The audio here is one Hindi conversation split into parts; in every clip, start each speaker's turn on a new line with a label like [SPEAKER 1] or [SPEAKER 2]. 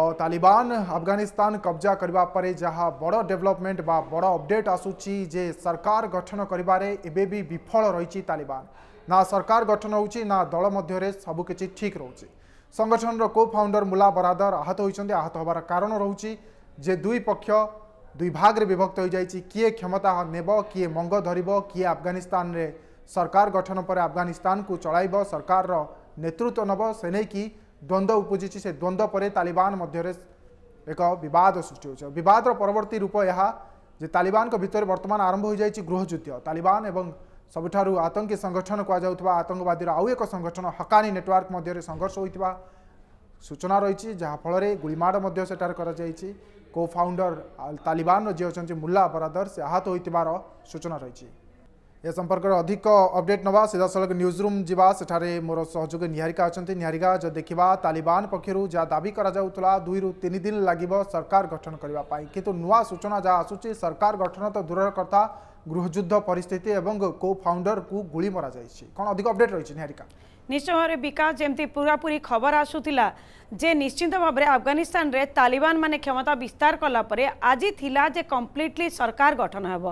[SPEAKER 1] तालिबान अफगानिस्तान कब्जा करवा जहाँ बड़ डेभलपमेंट बा बड़ अपडेट आसुची जे सरकार गठन करें भी विफल रही तालिबान ना सरकार गठन हो ना दल मध्य सबकि ठीक रोचे संगठन रो को फाउंडर मुला बरादर आहत होती आहत हबार कारण रोचे जे दुई पक्ष दुई भाग्रे विभक्त हो जाए किए क्षमता नेब किए मंग धर किए आफगानिस्तान सरकार गठन पर आफगानिस्तान को चल सरकार नेतृत्व नब से नहीं कि द्वन्द्व उपजिस द्वन्द्व तालिबानद सृष्टि हुन्छ विवाद र पवर्ती रूप आरंभ हो वर्तमा आरम्भी गृहजुद्ध तालिबान सबुठु आतङ्की सङ्गठन कुतङवादी र आउ एक संगठन हकानी नेटवर्क संघर्ष मध्यर्ष हुन्छ जहाँफल गुलिमाडार को फाउन्डर तालिबान र जे अलि मुल्ला आहत त्य सूचना हुना ए संपर्क में अधिक अपडेट ना सीधा सड़क न्यूज रूम जावा सेठे मोर सहयोगी निहारिका अच्छा निहारिका जो देखा तालिबान पक्ष जहाँ दाबी कर दुई रु तीन दिन लगे सरकार गठन करने कितु नूआ सूचना जहाँ आसूरी सरकार गठन तो दूर कथा গৃহযুদ্ধ পরিস্থিতি এবং কো ফাউন্ডরকু গুলি মরা যাইছে কোন অধিক অপডেট রয়েছে নিহারিকা
[SPEAKER 2] নিশ্চয় ভাবে বিকাশ যেমতি পুরাপুরি খবর আসুলা যে নিশ্চিত ভাবে আফগানিস্তানের তালিবান মানে ক্ষমতা বিস্তার কলাপরে আজি লা যে কমপ্লিটলি সরকার গঠন হব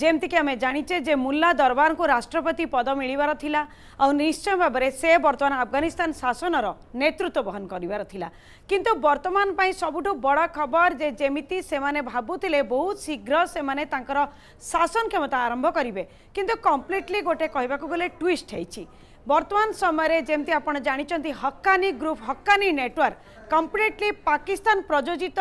[SPEAKER 2] যেমতিকি আমি জাঁচে যে মুল্লা দরবারক রাষ্ট্রপতি পদ মিলবার লা নিশ্চয় ভাবে সে বর্তমান আফগানিস্তান শাসনর নেতৃত্ব বহন করবার লা কিন্তু বর্তমান পাই সবুঠু বড় খবর যে যেমিতি সেমানে ভাবুলে বহু শীঘ্র সেমানে তাঁকর শাসন କ୍ଷମତା ଆରମ୍ଭ କରିବେ କିନ୍ତୁ କମ୍ପ୍ଲିଟଲି ଗୋଟେ କହିବାକୁ ଗଲେ ଟ୍ୱିଷ୍ଟ ହେଇଛି ବର୍ତ୍ତମାନ ସମୟରେ ଯେମିତି ଆପଣ ଜାଣିଛନ୍ତି Haqqani group Haqqani network completely Pakistan ପ୍ରଯୋଜିତ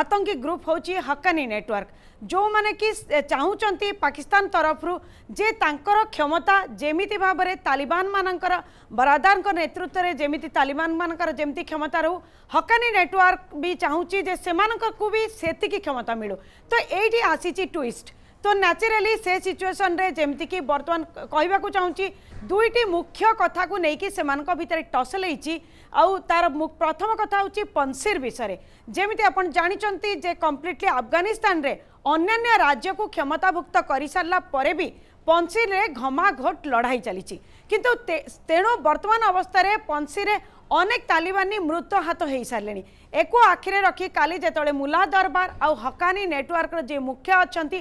[SPEAKER 2] ଆତଙ୍କୀ ଗ୍ରୁପ୍ ହେଉଛି ହକାନି ନେଟୱାର୍କ ଯେଉଁମାନେ କି ଚାହୁଁଛନ୍ତି ପାକିସ୍ତାନ ତରଫରୁ ଯେ ତାଙ୍କର କ୍ଷମତା ଯେମିତି ଭାବରେ ତାଲିବାନମାନଙ୍କର ବରାଦାରଙ୍କ ନେତୃତ୍ୱରେ ଯେମିତି ତାଲିବାନମାନଙ୍କର ଯେମିତି କ୍ଷମତା ରହୁ ହକାନି ନେଟୱାର୍କ ବି ଚାହୁଁଛି ଯେ ସେମାନଙ୍କକୁ ବି ସେତିକି କ୍ଷମତା ମିଳୁ ତ ଏଇଠି ଆସିଛି ଟ୍ୱିଷ୍ଟ তো ন্যাচেরালি সে সিচুয়েসনরে যেমিকি বর্তমান কহবাকু চাহুছি দুইটি মুখ্য কথা নেইকি সে ভিতরে টসল হয়েছি আার প্রথম কথা হচ্ছে পনসির বিষয়ে যেমি আপনার জাঁচান যে কমপ্লিটলি আফগানিস্তানের অন্যান্য রাজ্যক ক্ষমতাভুক্ত করে সারা পরে বি ପଞ୍ଚିରେ ଘମାଘୋଟ ଲଢ଼ାଇ ଚାଲିଛି କିନ୍ତୁ ତେଣୁ ବର୍ତ୍ତମାନ ଅବସ୍ଥାରେ ପଞ୍ଚିରେ ଅନେକ ତାଲିବାନୀ ମୃତ ହାତ ହୋଇସାରିଲେଣି ଏକୁ ଆଖିରେ ରଖି କାଲି ଯେତେବେଳେ ମୁଲା ଦରବାର ଆଉ ହକାନି ନେଟୱାର୍କର ଯିଏ ମୁଖ୍ୟ ଅଛନ୍ତି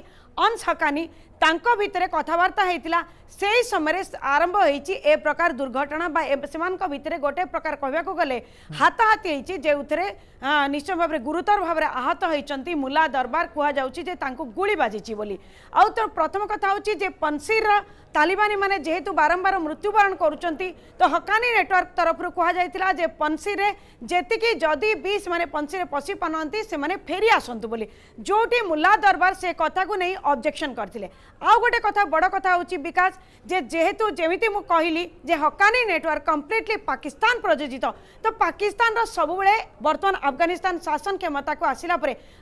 [SPEAKER 2] ଅଂଶ ହକାନି ତାଙ୍କ ଭିତରେ କଥାବାର୍ତ୍ତା ହୋଇଥିଲା से समय आरंभ हो प्रकार दुर्घटना भितर गोटे प्रकार कह ग हाताहाती निश्चय भाव गुरुतर भाव में आहत होती मुला दरबार कहु गुड़ बाजि आउ तो प्रथम कथ हूँ पनसीर तालिबानी मैंने जेहेतु बारंबार मृत्युवरण हकानी नेटवर्क तरफ कहला पनसीर जी जदि बीस मैंने पनसीर पशि पार्टी से फेरी आसत जोटी मुला दरबार से कथा को नहीं अब्जेक्शन करते आउ गोटे कथा बड़ कथ हूँ विकास महाराज जे जेहेतु जमी कहली हकानी नेटवर्क कम्प्लीटली पाकिस्तान प्रयोजित तो पाकिस्तान सबुब बर्तमान अफगानिस्तान शासन क्षमता को आसला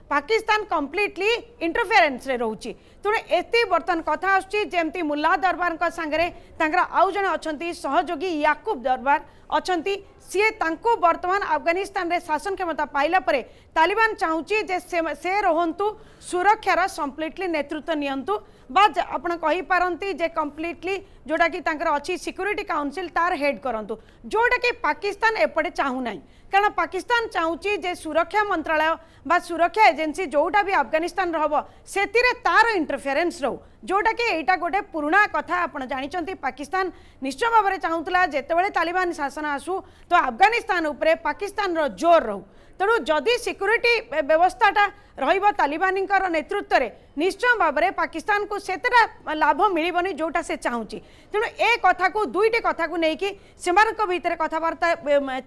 [SPEAKER 2] पाकिस्तान कम्प्लीटली इंटरफेरेन्स रोचे तेणु ये बर्तन कथ आसमती मुला दरबार आउ जे अच्छा सहयोगी याकूब दरबार ଅଛନ୍ତି ସିଏ ତାଙ୍କୁ ବର୍ତ୍ତମାନ ଆଫଗାନିସ୍ତାନରେ ଶାସନ କ୍ଷମତା ପାଇଲା ପରେ ତାଲିବାନ ଚାହୁଁଛି ଯେ ସେ ରୁହନ୍ତୁ ସୁରକ୍ଷାର କମ୍ପ୍ଲିଟଲି ନେତୃତ୍ୱ ନିଅନ୍ତୁ ବା ଆପଣ କହିପାରନ୍ତି ଯେ କମ୍ପ୍ଲିଟଲି ଯେଉଁଟାକି ତାଙ୍କର ଅଛି ସିକ୍ୟୁରିଟି କାଉନସିଲ୍ ତାର ହେଡ୍ କରନ୍ତୁ ଯେଉଁଟାକି ପାକିସ୍ତାନ ଏପଟେ ଚାହୁଁନାହିଁ କାରଣ ପାକିସ୍ତାନ ଚାହୁଁଛି ଯେ ସୁରକ୍ଷା ମନ୍ତ୍ରାଳୟ ବା ସୁରକ୍ଷା ଏଜେନ୍ସି ଯେଉଁଟା ବି ଆଫଗାନିସ୍ତାନର ହେବ ସେଥିରେ ତାର ଇଣ୍ଟରଫିଆରେନ୍ସ ରହୁ ଯେଉଁଟାକି ଏଇଟା ଗୋଟେ ପୁରୁଣା କଥା ଆପଣ ଜାଣିଛନ୍ତି ପାକିସ୍ତାନ ନିଶ୍ଚୟ ଭାବରେ ଚାହୁଁଥିଲା ଯେତେବେଳେ ତାଲିବାନ ଶାସନ ଆସୁ ତ ଆଫଗାନିସ୍ତାନ ଉପରେ ପାକିସ୍ତାନର ଜୋର ରହୁ ତେଣୁ ଯଦି ସିକ୍ୟୁରିଟି ବ୍ୟବସ୍ଥାଟା ରହିବ ତାଲିବାନୀଙ୍କର ନେତୃତ୍ୱରେ ନିଶ୍ଚୟ ଭାବରେ ପାକିସ୍ତାନକୁ ସେତେଟା ଲାଭ ମିଳିବନି ଯେଉଁଟା ସେ ଚାହୁଁଛି ତେଣୁ ଏ କଥାକୁ ଦୁଇଟି କଥାକୁ ନେଇକି ସେମାନଙ୍କ ଭିତରେ କଥାବାର୍ତ୍ତା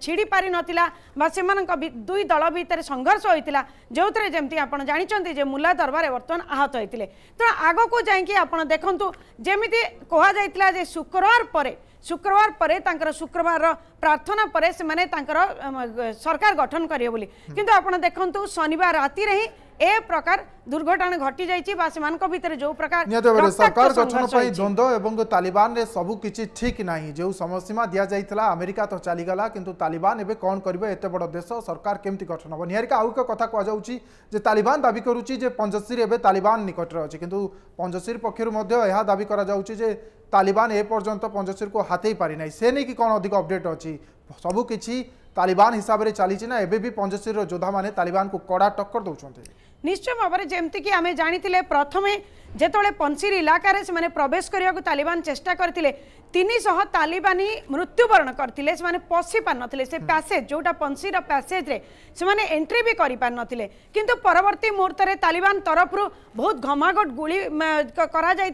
[SPEAKER 2] ଛିଡ଼ି ପାରିନଥିଲା ବା ସେମାନଙ୍କ ଦୁଇ ଦଳ ଭିତରେ ସଂଘର୍ଷ ହୋଇଥିଲା ଯେଉଁଥିରେ ଯେମିତି ଆପଣ ଜାଣିଛନ୍ତି ଯେ ମୁଲା ଦରବାର ବର୍ତ୍ତମାନ ଆହତ ହୋଇଥିଲେ ତେଣୁ ଆଗକୁ ଯାଇକି ଆପଣ ଦେଖନ୍ତୁ ଯେମିତି କୁହାଯାଇଥିଲା ଯେ ଶୁକ୍ରବାର ପରେ शुक्रवार पर शुक्रवार प्रार्थना पर सरकार गठन करे कि आप देखु शनिवार राति ही ए प्रकार दुर्घटना घटी जाइछि बा समान को भीतर जो प्रकार सरकार गठन पई द्वंद
[SPEAKER 1] एवं तालिबान रे सब किछि ठीक नाही जो समस्यामा दिया जाइतला अमेरिका तो चली गला किंतु तालिबान एबे कोन करबे एते बड़ देश सरकार केमति गठन हो निहारिका आउ कथा को जाउछि जे तालिबान दाबी करूछि जे पंजसिर एबे तालिबान निकट रे अछि किंतु पंजसिर पक्षरु मध्ये एहा दाबी करा जाउछि जे ତାଲିବାନ ଏ ପର୍ଯ୍ୟନ୍ତ ପଞ୍ଚସ୍ତରୀକୁ ହାତେଇ ପାରିନାହିଁ ସେ ନେଇକି କ'ଣ ଅଧିକ ଅପଡ଼େଟ୍ ଅଛି ସବୁକିଛି ତାଲିବାନ ହିସାବରେ ଚାଲିଛି ନା ଏବେ ବି ପଞ୍ଚସ୍ତରୀର ଯୋଦ୍ଧାମାନେ ତାଲିବାନକୁ କଡ଼ା ଟକ୍କର ଦେଉଛନ୍ତି
[SPEAKER 2] নিশ্চয় ভাবে যেমিকি আমি জাঁলে প্রথমে যেতবে পঞ্চির ইলাকার সে প্রবেশ করা তালিবান চেষ্টা করে তিনশহ তালিবানী মৃত্যুবরণ করে সে পশি পারে সে প্যাসেজ যেটা পঞ্চির প্যাসেজে সে এন্ট্রি বি করে পারে কিন্তু পরবর্তী মুহূর্তে তালিবান তরফর বহু ঘমাঘট গুড়ি করা যাই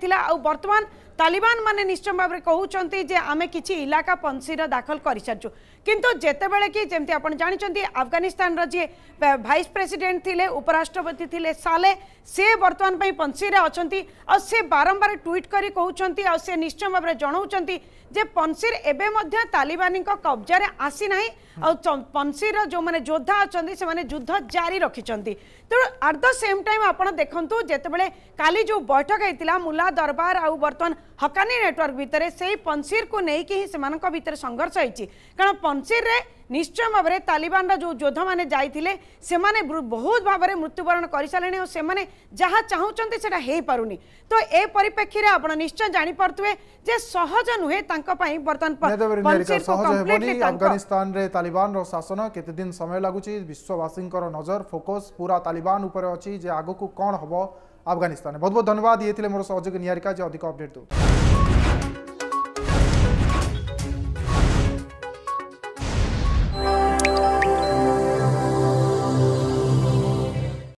[SPEAKER 2] আর্তমান তালিবান মানে নিশ্চয় ভাবে কুমার যে আমি কিছু ইলাকা পঞ্চির দাখল করে সারিছু কিন্তু যেতবে কি যেমন আপনার জাঁচান আফগানিস্তানর যে ভাইস প্রেসিডেন্ট লে উপরাষ্ট্রপতি ପ୍ରାର୍ଥୀ ଥିଲେ ସାଲେ ସେ ବର୍ତ୍ତମାନ ପାଇଁ ପଞ୍ଚିରେ ଅଛନ୍ତି ଆଉ ସେ ବାରମ୍ବାର ଟ୍ୱିଟ୍ କରି କହୁଛନ୍ତି ଆଉ ସେ ନିଶ୍ଚୟ ଭାବରେ ଜଣାଉଛନ୍ତି जे पंसीर एबे मध्य तालिबानी को कब्जा रे आसी नाही और पंसीर जो माने योद्धा अछंदी से माने युद्ध जारी रखी चंदी तो एट द सेम टाइम आपण देखंतु जेते बेले काली जो बैठक आइतिला मुला दरबार आउ बर्तन हकानी नेटवर्क भितरे सेई पंसीर को नै कि से मानको भितरे संघर्ष आइछि कारण पंसीर रे निश्चय भाव में तालिबान जो योद्धा मैंने जाते से माने बहुत भाव में मृत्युवरण कर सारे और से माने जहाँ चाहूँ से पारे तो ये परिप्रेक्षी में आप निश्चय जापारे जहज नुहेता ପାଇଁ ବର୍ତ୍ତମାନ ଆଫଗାନିସ୍ତାନରେ
[SPEAKER 1] ତାଲିବାନର ଶାସନ କେତେ ଦିନ ସମୟ ଲାଗୁଛି ବିଶ୍ୱବାସୀଙ୍କର ନଜର ଫୋକସ୍ ପୁରା ତାଲିବାନ ଉପରେ ଅଛି ଯେ ଆଗକୁ କ'ଣ ହେବ ଆଫଗାନିସ୍ତାନ ବହୁତ ବହୁତ ଧନ୍ୟବାଦ ଇଏ ଥିଲେ ମୋର ସହଯୋଗୀ ନିହାରିକା ଯେ ଅଧିକ ଅପଡେଟ୍ ଦେଉ